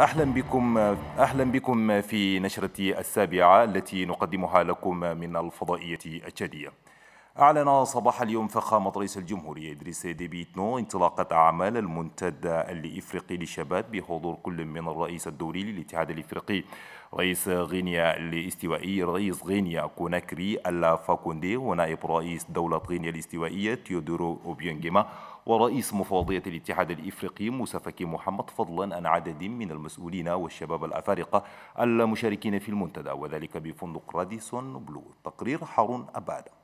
اهلا بكم اهلا بكم في نشرتي السابعه التي نقدمها لكم من الفضائيه التشاديه. أعلن صباح اليوم فخامة رئيس الجمهورية إدريس ديبيتنو انطلاقة أعمال المنتدى الإفريقي للشباب بحضور كل من الرئيس الدولي للاتحاد الإفريقي رئيس غينيا الاستوائي رئيس غينيا كوناكري الفاكوندي ونائب رئيس دولة غينيا الاستوائية تيودورو أوبيونجيما ورئيس مفوضية الاتحاد الإفريقي موسى فكي محمد فضلا عن عدد من المسؤولين والشباب الأفارقة المشاركين في المنتدى وذلك بفندق راديسون بلو تقرير حارون أبادا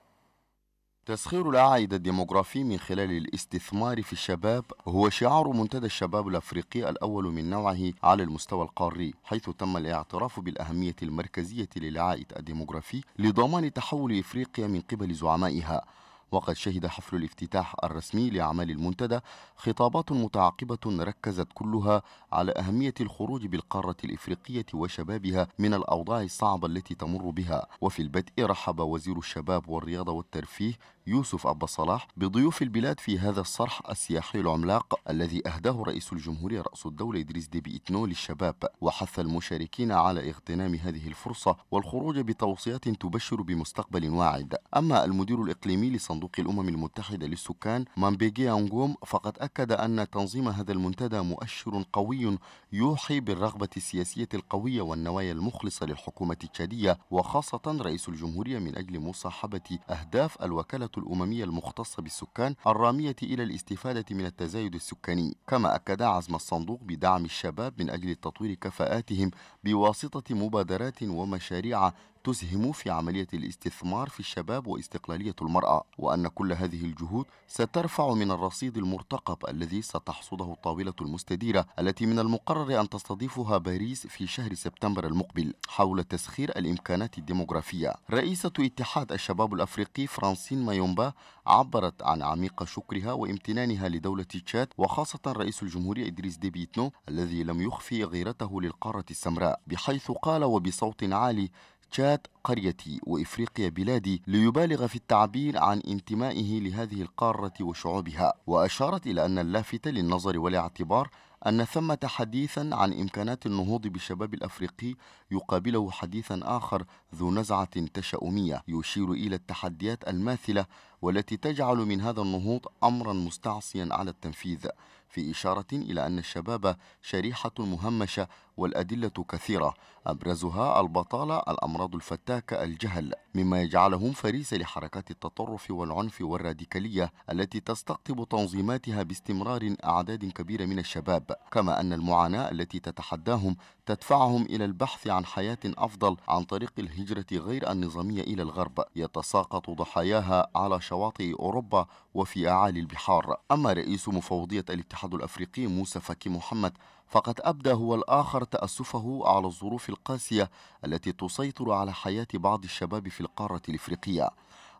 تسخير العائد الديموغرافي من خلال الاستثمار في الشباب هو شعار منتدى الشباب الافريقي الاول من نوعه على المستوى القاري، حيث تم الاعتراف بالاهميه المركزيه للعائد الديموغرافي لضمان تحول افريقيا من قبل زعمائها. وقد شهد حفل الافتتاح الرسمي لأعمال المنتدى خطابات متعاقبة ركزت كلها على أهمية الخروج بالقارة الإفريقية وشبابها من الأوضاع الصعبة التي تمر بها وفي البدء رحب وزير الشباب والرياضة والترفيه يوسف أبا صلاح بضيوف البلاد في هذا الصرح السياحي العملاق الذي أهداه رئيس الجمهورية رأس الدولة إدريس ديبي إتنو للشباب وحث المشاركين على اغتنام هذه الفرصة والخروج بتوصيات تبشر بمستقبل واعد أما المدير الإقليمي لصناعة صندوق الأمم المتحدة للسكان مامبيجي أنغوم فقد أكد أن تنظيم هذا المنتدى مؤشر قوي يوحي بالرغبة السياسية القوية والنوايا المخلصة للحكومة التشادية وخاصة رئيس الجمهورية من أجل مصاحبة أهداف الوكالة الأممية المختصة بالسكان الرامية إلى الاستفادة من التزايد السكاني كما أكد عزم الصندوق بدعم الشباب من أجل تطوير كفاءاتهم بواسطة مبادرات ومشاريع تسهم في عملية الاستثمار في الشباب واستقلالية المرأة وأن كل هذه الجهود سترفع من الرصيد المرتقب الذي ستحصده الطاولة المستديرة التي من المقرر أن تستضيفها باريس في شهر سبتمبر المقبل حول تسخير الإمكانات الديموغرافية رئيسة اتحاد الشباب الأفريقي فرانسين مايومبا عبرت عن عميق شكرها وامتنانها لدولة تشاد وخاصة رئيس الجمهورية إدريس ديبيتنو الذي لم يخفي غيرته للقارة السمراء بحيث قال وبصوت عالي تشاد قريتي وإفريقيا بلادي ليبالغ في التعبير عن انتمائه لهذه القارة وشعوبها وأشارت إلى أن اللافت للنظر والاعتبار أن ثمة حديثا عن إمكانات النهوض بالشباب الأفريقي يقابله حديثا آخر ذو نزعة تشاؤمية يشير إلى التحديات الماثلة والتي تجعل من هذا النهوض أمرا مستعصيا على التنفيذ في إشارة إلى أن الشباب شريحة مهمشة والأدلة كثيرة أبرزها البطالة الأمراض الفتاكة الجهل مما يجعلهم فريسة لحركات التطرف والعنف والراديكالية التي تستقطب تنظيماتها باستمرار أعداد كبيرة من الشباب كما أن المعاناة التي تتحداهم تدفعهم إلى البحث عن حياة أفضل عن طريق الهجرة غير النظامية إلى الغرب يتساقط ضحاياها على شواطئ أوروبا وفي أعالي البحار أما رئيس مفوضية الاتحاد الأفريقي موسى فكي محمد فقد أبدى هو الآخر تأسفه على الظروف القاسية التي تسيطر على حياة بعض الشباب في القارة الإفريقية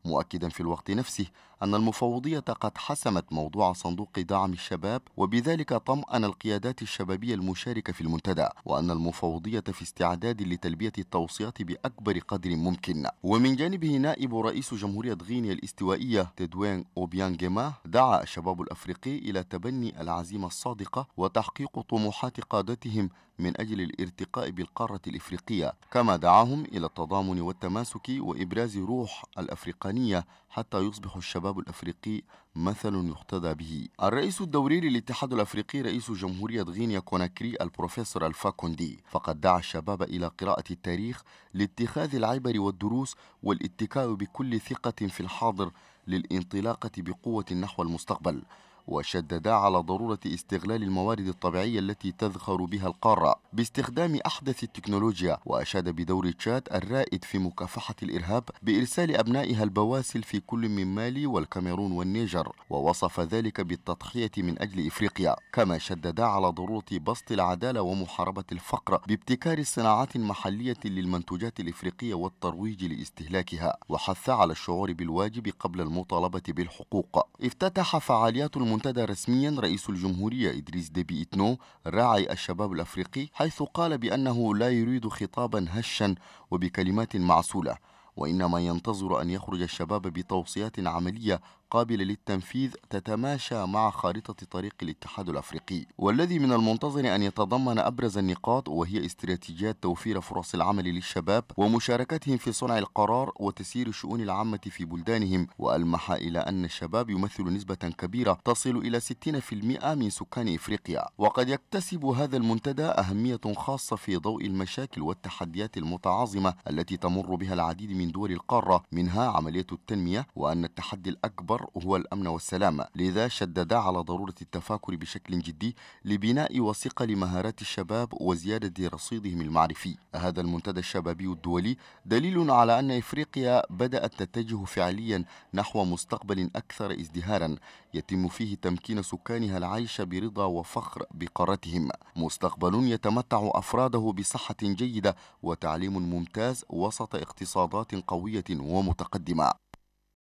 مؤكدا في الوقت نفسه أن المفوضية قد حسمت موضوع صندوق دعم الشباب وبذلك طمأن القيادات الشبابية المشاركة في المنتدى وأن المفوضية في استعداد لتلبية التوصيات بأكبر قدر ممكن ومن جانبه نائب رئيس جمهورية غينيا الاستوائية تدوين أوبيانجما دعا الشباب الأفريقي إلى تبني العزيمة الصادقة وتحقيق طموحات قادتهم من أجل الارتقاء بالقارة الإفريقية كما دعاهم إلى التضامن والتماسك وإبراز روح الأفريقانية حتى يصبح الشباب الشباب الأفريقي مثل يقتدى به الرئيس الدوري للاتحاد الأفريقي رئيس جمهورية غينيا كوناكري البروفيسور الفا كوندي فقد دعا الشباب إلى قراءة التاريخ لاتخاذ العبر والدروس والاتكاء بكل ثقة في الحاضر للانطلاقة بقوة نحو المستقبل وشدد على ضرورة استغلال الموارد الطبيعية التي تذخر بها القارة باستخدام أحدث التكنولوجيا وأشاد بدور تشاد الرائد في مكافحة الإرهاب بإرسال أبنائها البواسل في كل من مالي والكاميرون والنيجر ووصف ذلك بالتضحية من أجل إفريقيا كما شدد على ضرورة بسط العدالة ومحاربة الفقر بابتكار الصناعات المحلية للمنتوجات الإفريقية والترويج لاستهلاكها وحث على الشعور بالواجب قبل المطالبة بالحقوق افتتح فعاليات الم المنتدى رسميا رئيس الجمهورية إدريس ديبي إتنو راعي الشباب الأفريقي حيث قال بأنه لا يريد خطابا هشا وبكلمات معسولة وإنما ينتظر أن يخرج الشباب بتوصيات عملية القابلة للتنفيذ تتماشى مع خارطة طريق الاتحاد الأفريقي والذي من المنتظر أن يتضمن أبرز النقاط وهي استراتيجيات توفير فرص العمل للشباب ومشاركتهم في صنع القرار وتسيير الشؤون العامة في بلدانهم وألمح إلى أن الشباب يمثل نسبة كبيرة تصل إلى 60% من سكان إفريقيا وقد يكتسب هذا المنتدى أهمية خاصة في ضوء المشاكل والتحديات المتعاظمة التي تمر بها العديد من دول القارة منها عملية التنمية وأن التحدي الأكبر هو الأمن والسلام لذا شدد على ضرورة التفاكر بشكل جدي لبناء وثيقة لمهارات الشباب وزيادة رصيدهم المعرفي هذا المنتدى الشبابي الدولي دليل على أن إفريقيا بدأت تتجه فعليا نحو مستقبل أكثر ازدهارا يتم فيه تمكين سكانها العيش برضا وفخر بقارتهم مستقبل يتمتع أفراده بصحة جيدة وتعليم ممتاز وسط اقتصادات قوية ومتقدمة